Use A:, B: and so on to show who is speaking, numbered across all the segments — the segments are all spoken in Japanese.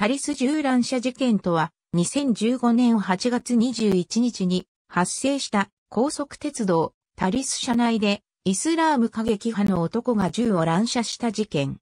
A: タリス銃乱射事件とは、2015年8月21日に発生した高速鉄道タリス車内でイスラーム過激派の男が銃を乱射した事件。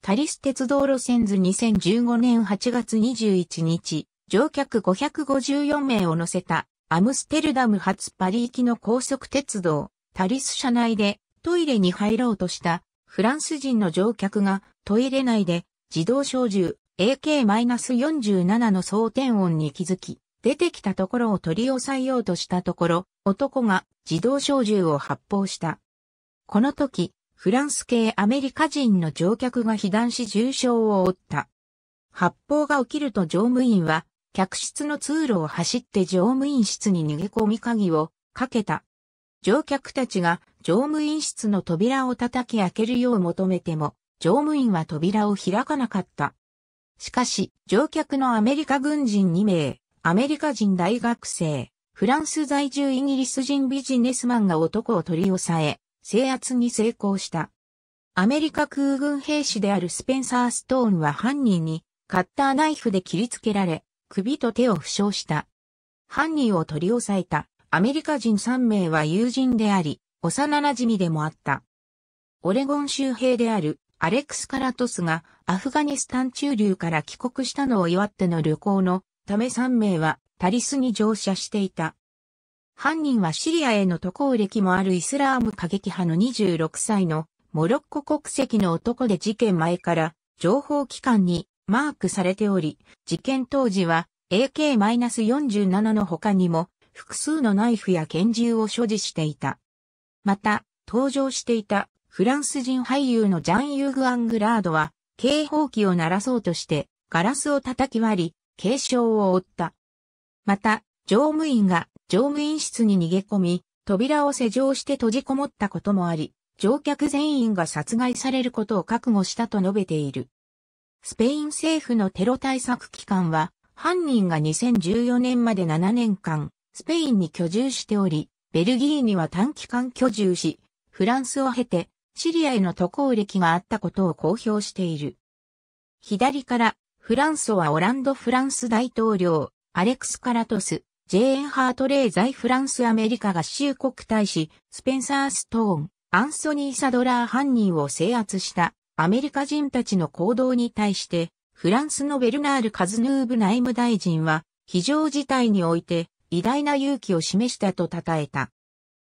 A: タリス鉄道路線図2015年8月21日、乗客554名を乗せたアムステルダム発パリ行きの高速鉄道タリス車内でトイレに入ろうとしたフランス人の乗客がトイレ内で自動小銃 AK-47 の装填音に気づき、出てきたところを取り押さえようとしたところ、男が自動小銃を発砲した。この時、フランス系アメリカ人の乗客が被弾し重傷を負った。発砲が起きると乗務員は、客室の通路を走って乗務員室に逃げ込み鍵をかけた。乗客たちが乗務員室の扉を叩き開けるよう求めても、乗務員は扉を開かなかった。しかし、乗客のアメリカ軍人2名、アメリカ人大学生、フランス在住イギリス人ビジネスマンが男を取り押さえ、制圧に成功した。アメリカ空軍兵士であるスペンサー・ストーンは犯人にカッターナイフで切りつけられ、首と手を負傷した。犯人を取り押さえたアメリカ人3名は友人であり、幼馴染でもあった。オレゴン州兵であるアレックス・カラトスがアフガニスタン駐留から帰国したのを祝っての旅行のため3名はタリスに乗車していた。犯人はシリアへの渡航歴もあるイスラーム過激派の26歳のモロッコ国籍の男で事件前から情報機関にマークされており、事件当時は AK-47 の他にも複数のナイフや拳銃を所持していた。また、登場していたフランス人俳優のジャン・ユーグ・アングラードは、警報器を鳴らそうとして、ガラスを叩き割り、軽傷を負った。また、乗務員が乗務員室に逃げ込み、扉を施錠して閉じこもったこともあり、乗客全員が殺害されることを覚悟したと述べている。スペイン政府のテロ対策機関は、犯人が2014年まで7年間、スペインに居住しており、ベルギーには短期間居住し、フランスを経て、シリアへの渡航歴があったことを公表している。左から、フランソはオランド・フランス大統領、アレクス・カラトス、ジェーン・ハート・レイ在フランス・アメリカ合衆国大使、スペンサー・ストーン、アンソニー・サドラー犯人を制圧したアメリカ人たちの行動に対して、フランスのベルナール・カズヌーブ内務大臣は、非常事態において偉大な勇気を示したと称えた。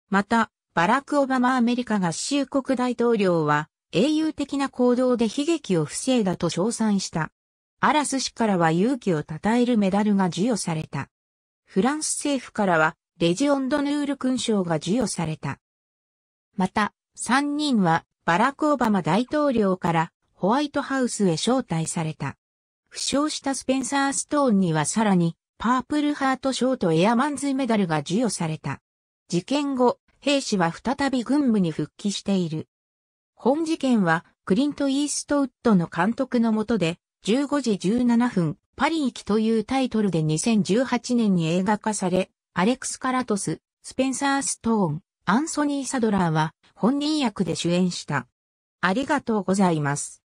A: また、バラク・オバマアメリカ合衆国大統領は、英雄的な行動で悲劇を防いだと称賛した。アラス氏からは勇気を称えるメダルが授与された。フランス政府からは、レジオンドヌール勲章が授与された。また、3人は、バラク・オバマ大統領から、ホワイトハウスへ招待された。負傷したスペンサー・ストーンにはさらに、パープルハート賞とエアマンズメダルが授与された。事件後、兵士は再び軍務に復帰している。本事件は、クリント・イーストウッドの監督の下で、15時17分、パリ行きというタイトルで2018年に映画化され、アレクス・カラトス、スペンサー・ストーン、アンソニー・サドラーは本人役で主演した。ありがとうございます。